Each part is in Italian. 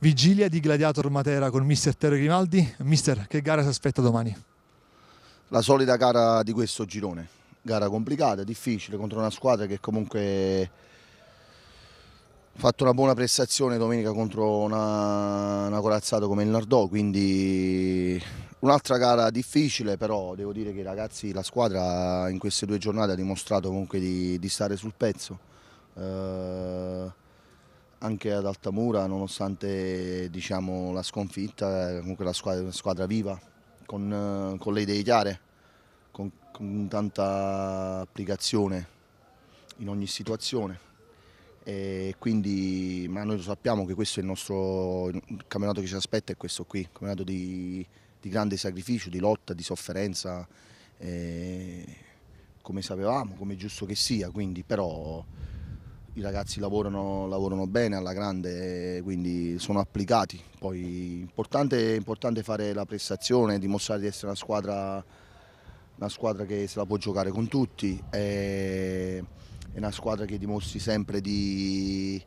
vigilia di Gladiator Matera con mister Terry Grimaldi. Mister, che gara si aspetta domani? La solita gara di questo girone, gara complicata, difficile, contro una squadra che comunque ha fatto una buona prestazione domenica contro una, una corazzata come il Nardò, quindi un'altra gara difficile, però devo dire che i ragazzi, la squadra in queste due giornate ha dimostrato comunque di, di stare sul pezzo. Eh, anche ad Altamura, nonostante diciamo, la sconfitta, comunque la squadra una squadra viva, con, con le idee chiare, con, con, tanta applicazione in ogni situazione. Quindi, ma noi lo sappiamo che questo è il nostro il campionato che ci aspetta, è questo qui, un campionato di, di grande sacrificio, di lotta, di sofferenza, eh, come sapevamo, come è giusto che sia, quindi però i ragazzi lavorano, lavorano, bene alla grande, eh, quindi sono applicati. Poi è importante, importante, fare la prestazione, dimostrare di essere una squadra, una squadra che se la può giocare con tutti, è, è una squadra che dimostri sempre di,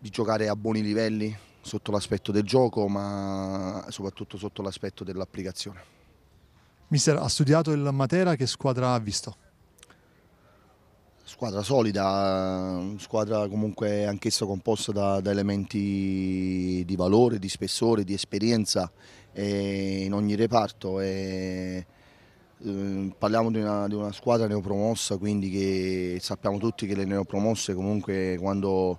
di giocare a buoni livelli sotto l'aspetto del gioco ma soprattutto sotto l'aspetto dell'applicazione. Mister, ha studiato il Matera, che squadra ha visto? Squadra solida, squadra comunque anch'essa composta da, da, elementi di valore, di spessore, di esperienza eh, in ogni reparto. Eh, eh, parliamo di una, di una, squadra neopromossa, quindi che sappiamo tutti che le neopromosse comunque quando,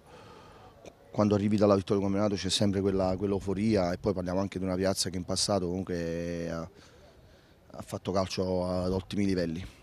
quando arrivi dalla vittoria del campionato c'è sempre quell'euforia quell e poi parliamo anche di una piazza che in passato comunque ha, ha fatto calcio ad ottimi livelli.